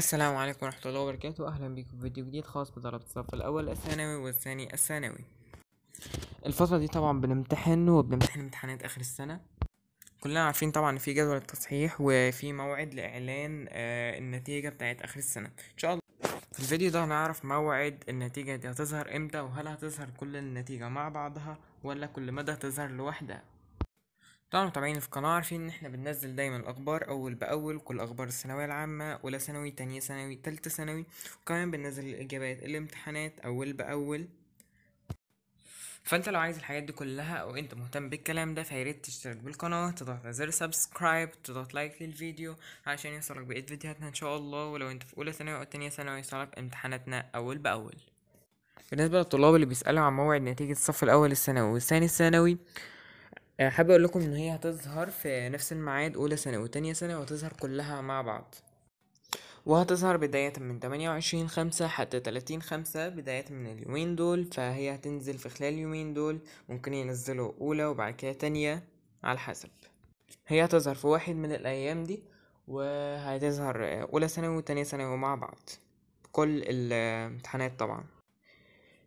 السلام عليكم ورحمة الله وبركاته أهلا بكم في فيديو جديد خاص بضرب الصف الأول الثانوي والثاني الثانوي الفترة دي طبعا بنمتحن وبنمتحن امتحانات آخر السنة كلنا عارفين طبعا في جدول التصحيح وفي موعد لإعلان آه النتيجة بتاعت آخر السنة إن شاء الله في الفيديو ده هنعرف موعد النتيجة دي هتظهر امتى وهل هتظهر كل النتيجة مع بعضها ولا كل مدى هتظهر لوحدها طبعا متابعين في القناة عارفين ان احنا بننزل دايما الاخبار اول باول كل اخبار الثانوية العامة اولى ثانوي تانية ثانوي تالتة ثانوي وكمان بننزل الاجابات الامتحانات اول باول فانت لو عايز الحاجات دي كلها او انت مهتم بالكلام ده فياريت تشترك بالقناة تضغط على زر سبسكرايب تضغط لايك للفيديو عشان يوصلك بقية فيديوهاتنا ان شاء الله ولو انت في اولى ثانوي او تانية ثانوي يوصلك امتحاناتنا اول باول بالنسبة للطلاب اللي بيسألوا عن موعد نتيجة الصف الاول الثانوي والثاني الثانوي آه، حابب اقول لكم ان هي هتظهر في نفس الميعاد اولى ثانوي وتانية ثانوي وهتظهر كلها مع بعض وهتظهر بداية من تمانية وعشرين خمسة حتى تلاتين خمسة بداية من اليومين دول فهي هتنزل في خلال اليومين دول ممكن ينزلوا أولى وبعد كده تانية على حسب هي هتظهر في واحد من الأيام دي وهتظهر آه، أولى ثانوي وتانية ثانوي مع بعض كل الامتحانات طبعا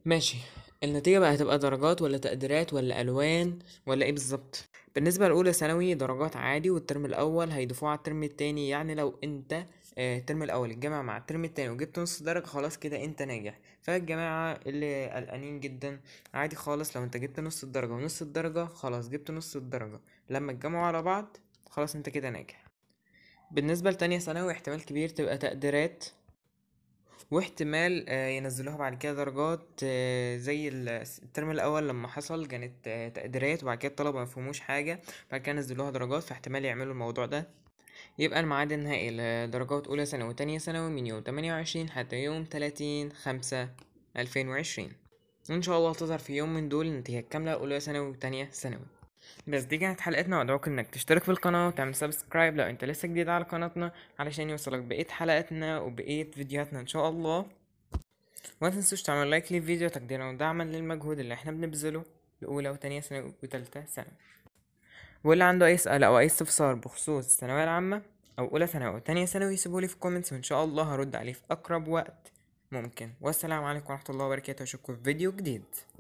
ماشي النتيجة بقى هتبقى درجات ولا تقديرات ولا ألوان ولا إيه بالظبط بالنسبة لأولى ثانوي درجات عادي والترم الأول هيضيفوه على الترم التاني يعني لو أنت آه، الترم الأول الجامعة مع الترم التاني وجبت نص درجة خلاص كده أنت ناجح فالجماعة اللي قلقانين جدا عادي خالص لو أنت جبت نص الدرجة ونص الدرجة خلاص جبت نص الدرجة لما اتجمعوا على بعض خلاص أنت كده ناجح بالنسبة لتانية ثانوي احتمال كبير تبقى تقديرات واحتمال آه، ينزلوها بعد كده درجات آه، زي الترم الاول لما حصل كانت آه، تقديرات وبعد كده الطلبه مفهموش حاجه بعد كده نزلوها درجات فاحتمال يعملوا الموضوع ده يبقى الميعاد النهائي لدرجات أولى ثانوي وتانية ثانوي من يوم تمانية وعشرين حتى يوم تلاتين خمسة ألفين وعشرين وإن شاء الله هتظهر في يوم من دول النتيجة الكاملة أولى ثانوي وتانية ثانوي بس دي كانت حلقتنا وادعوك انك تشترك في القناة وتعمل سبسكرايب لو انت لسه جديد على قناتنا علشان يوصلك بقية حلقاتنا وبقية فيديوهاتنا ان شاء الله وما تنسوش تعمل لايك للفيديو تقديرا ودعما للمجهود اللي احنا بنبذله لأولى وتانية ثانوي وتالتة ثانوي واللي عنده أي سؤال أو أي استفسار بخصوص الثانوية العامة أو أولى ثانوي وتانية ثانوي سيبولي في الكومنتس وإن شاء الله هرد عليه في أقرب وقت ممكن والسلام عليكم ورحمة الله وبركاته أشوفكم في فيديو جديد